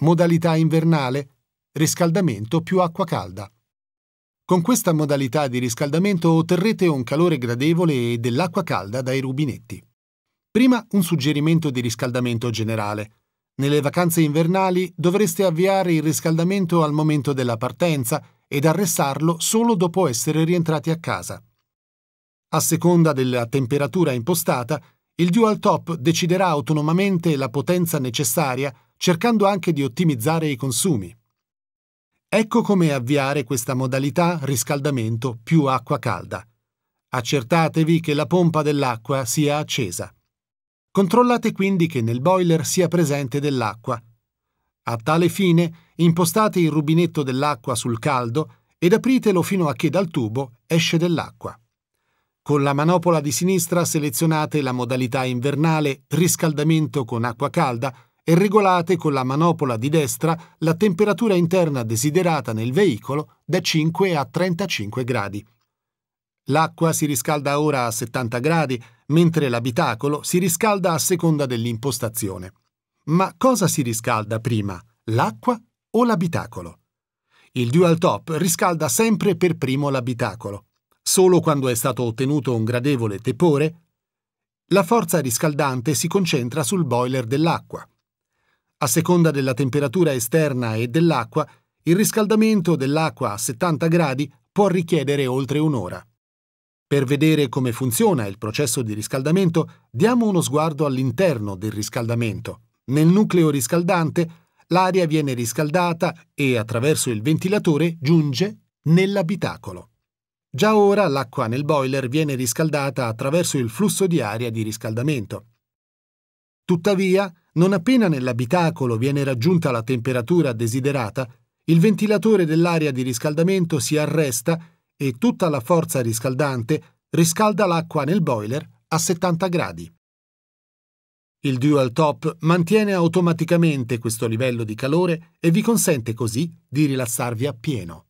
Modalità invernale, riscaldamento più acqua calda. Con questa modalità di riscaldamento otterrete un calore gradevole e dell'acqua calda dai rubinetti. Prima un suggerimento di riscaldamento generale. Nelle vacanze invernali dovreste avviare il riscaldamento al momento della partenza ed arrestarlo solo dopo essere rientrati a casa. A seconda della temperatura impostata, il dual top deciderà autonomamente la potenza necessaria cercando anche di ottimizzare i consumi. Ecco come avviare questa modalità riscaldamento più acqua calda. Accertatevi che la pompa dell'acqua sia accesa. Controllate quindi che nel boiler sia presente dell'acqua. A tale fine impostate il rubinetto dell'acqua sul caldo ed apritelo fino a che dal tubo esce dell'acqua. Con la manopola di sinistra selezionate la modalità invernale riscaldamento con acqua calda e regolate con la manopola di destra la temperatura interna desiderata nel veicolo da 5 a 35 gradi. L'acqua si riscalda ora a 70 gradi, mentre l'abitacolo si riscalda a seconda dell'impostazione. Ma cosa si riscalda prima, l'acqua o l'abitacolo? Il dual top riscalda sempre per primo l'abitacolo. Solo quando è stato ottenuto un gradevole tepore, la forza riscaldante si concentra sul boiler dell'acqua. A seconda della temperatura esterna e dell'acqua, il riscaldamento dell'acqua a 70 gradi può richiedere oltre un'ora. Per vedere come funziona il processo di riscaldamento, diamo uno sguardo all'interno del riscaldamento. Nel nucleo riscaldante l'aria viene riscaldata e attraverso il ventilatore giunge nell'abitacolo. Già ora l'acqua nel boiler viene riscaldata attraverso il flusso di aria di riscaldamento. Tuttavia, non appena nell'abitacolo viene raggiunta la temperatura desiderata, il ventilatore dell'aria di riscaldamento si arresta e tutta la forza riscaldante riscalda l'acqua nel boiler a 70 gradi. Il Dual Top mantiene automaticamente questo livello di calore e vi consente così di rilassarvi appieno.